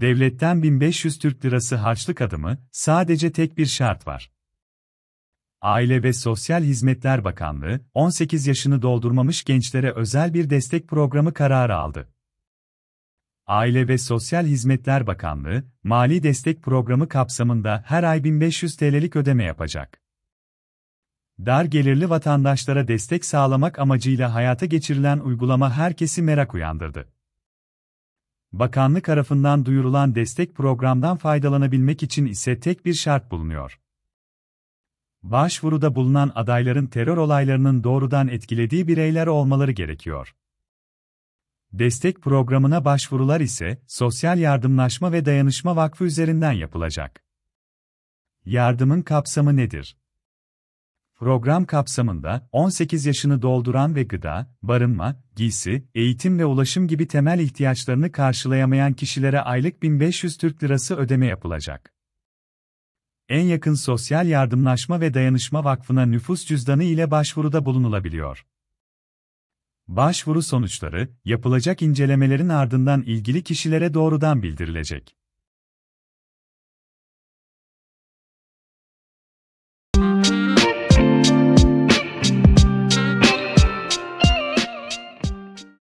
devletten 1500 Türk lirası harçlık adımı, sadece tek bir şart var. Aile ve Sosyal Hizmetler Bakanlığı, 18 yaşını doldurmamış gençlere özel bir destek programı kararı aldı. Aile ve Sosyal Hizmetler Bakanlığı, mali destek programı kapsamında her ay 1500 TL'lik ödeme yapacak. Dar gelirli vatandaşlara destek sağlamak amacıyla hayata geçirilen uygulama herkesi merak uyandırdı bakanlık tarafından duyurulan destek programdan faydalanabilmek için ise tek bir şart bulunuyor. Başvuruda bulunan adayların terör olaylarının doğrudan etkilediği bireyler olmaları gerekiyor. Destek programına başvurular ise Sosyal Yardımlaşma ve Dayanışma Vakfı üzerinden yapılacak. Yardımın kapsamı nedir? Program kapsamında 18 yaşını dolduran ve gıda, barınma, giysi, eğitim ve ulaşım gibi temel ihtiyaçlarını karşılayamayan kişilere aylık 1500 Türk Lirası ödeme yapılacak. En yakın Sosyal Yardımlaşma ve Dayanışma Vakfı'na nüfus cüzdanı ile başvuruda bulunulabiliyor. Başvuru sonuçları yapılacak incelemelerin ardından ilgili kişilere doğrudan bildirilecek.